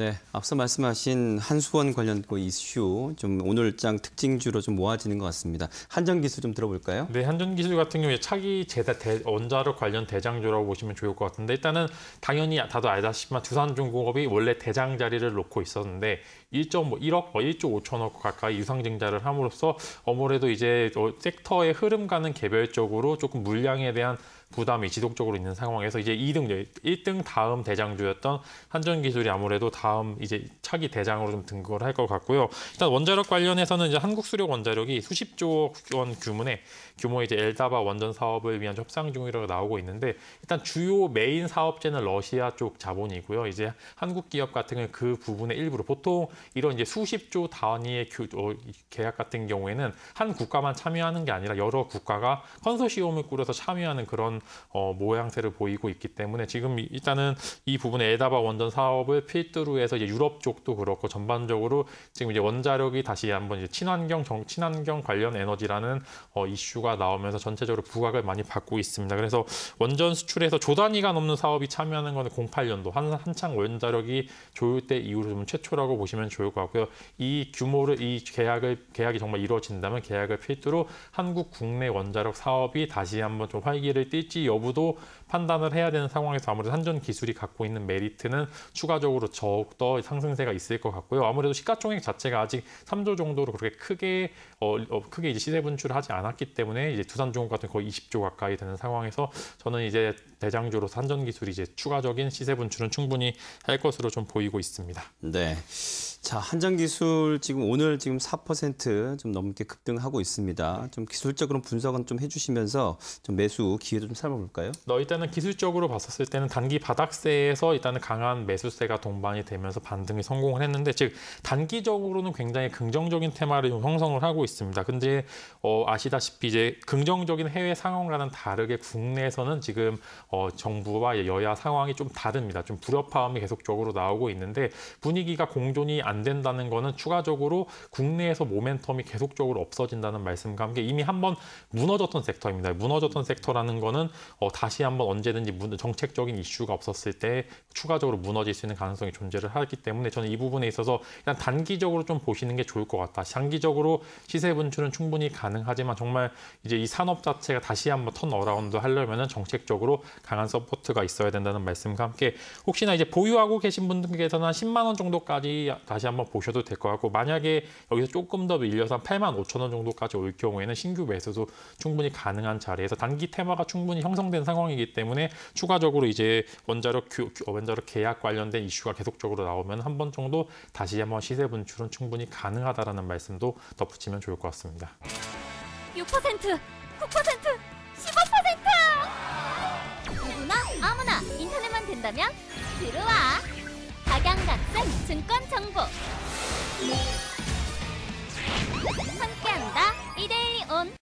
네, 앞서 말씀하신 한수원 관련 이슈 좀 오늘장 특징주로 좀 모아지는 것 같습니다. 한전기술 좀 들어볼까요? 네, 한전기술 같은 경우에 차기 제다 대, 원자로 관련 대장주라고 보시면 좋을 것 같은데 일단은 당연히 다들 알다시피 두산중공업이 원래 대장 자리를 놓고 있었는데 1.1억, 1조 5천억 가까이 유상증자를 함으로써 아무래도 이제 어, 섹터의 흐름과는 개별적으로 조금 물량에 대한 부담이 지속적으로 있는 상황에서 이제 2등, 1등 다음 대장주였던 한전기술이 아무래도 다 다음 이제 차기 대장으로 좀 등극을 할 것 같고요. 일단 원자력 관련해서는 이제 한국 수력 원자력이 수십조 원 규모의 규모 이제 엘다바 원전 사업을 위한 협상 중이라고 나오고 있는데 일단 주요 메인 사업체는 러시아 쪽 자본이고요. 이제 한국 기업 같은 경우 그 부분의 일부로 보통 이런 이제 수십조 단위의 규, 어, 계약 같은 경우에는 한 국가만 참여하는 게 아니라 여러 국가가 컨소시엄을 꾸려서 참여하는 그런 어, 모양새를 보이고 있기 때문에 지금 일단은 이 부분에 엘다바 원전 사업을 필두로 한국에서 이제 유럽 쪽도 그렇고 전반적으로 지금 이제 원자력이 다시 한번 이제 친환경 정, 친환경 관련 에너지라는 어, 이슈가 나오면서 전체적으로 부각을 많이 받고 있습니다. 그래서 원전 수출에서 조 단위가 넘는 사업이 참여하는 건 08년도 한, 한창 원자력이 조율 때 이후로 좀 최초라고 보시면 좋을 것 같고요. 이 규모를 이 계약을 계약이 정말 이루어진다면 계약을 필두로 한국 국내 원자력 사업이 다시 한번 좀 활기를 띨지 여부도 판단을 해야 되는 상황에서 아무래도 한전 기술이 갖고 있는 메리트는 추가적으로 저, 더욱더 상승세가 있을 것 같고요. 아무래도 시가총액 자체가 아직 3조 정도로 그렇게 크게 어, 어, 크게 이제 시세 분출을 하지 않았기 때문에 이제 두산종 같은 거의 20조 가까이 되는 상황에서 저는 이제 대장주로 산전 기술이 이제 추가적인 시세 분출은 충분히 할 것으로 좀 보이고 있습니다. 네. 자, 한정 기술 지금 오늘 지금 4%좀 넘게 급등하고 있습니다. 네. 좀 기술적으로 분석은 좀 해주시면서 좀 매수 기회도 좀 살펴볼까요? 너 일단은 기술적으로 봤었을 때는 단기 바닥세에서 일단은 강한 매수세가 동반이 되면서 반등이 성공을 했는데 즉 단기적으로는 굉장히 긍정적인 테마를 형성을 하고 있습니다. 근데 어, 아시다시피 이제 긍정적인 해외 상황과는 다르게 국내에서는 지금 어, 정부와 여야 상황이 좀 다릅니다. 좀 불협화음이 계속적으로 나오고 있는데 분위기가 공존이 안 된다는 거는 추가적으로 국내에서 모멘텀이 계속적으로 없어진다는 말씀과 함께 이미 한번 무너졌던 섹터입니다. 무너졌던 섹터라는 거는 어, 다시 한번 언제든지 정책적인 이슈가 없었을 때 추가적으로 무너질 수 있는 가능성이 존재를 하기 때문에 저는 이 부분에 있어서 그냥 단기적으로 좀 보시는 게 좋을 것 같다. 장기적으로 시세 분출은 충분히 가능하지만 정말 이제 이 산업 자체가 다시 한번 턴어라운드 하려면은 정책적으로 강한 서포트가 있어야 된다는 말씀과 함께 혹시나 이제 보유하고 계신 분들께서는 한 10만 원 정도까지 다시 다시 한번 보셔도 될 것 같고 만약에 여기서 조금 더 밀려서 한 8만 5천 원 정도까지 올 경우에는 신규 매수도 충분히 가능한 자리에서 단기 테마가 충분히 형성된 상황이기 때문에 추가적으로 이제 원자력 규, 원자력 계약 관련된 이슈가 계속적으로 나오면 한 번 정도 다시 한번 시세 분출은 충분히 가능하다라는 말씀도 덧붙이면 좋을 것 같습니다. 6%, 9%, 15% 누구나 아무나 인터넷만 된다면 들어와. 각양각색 증권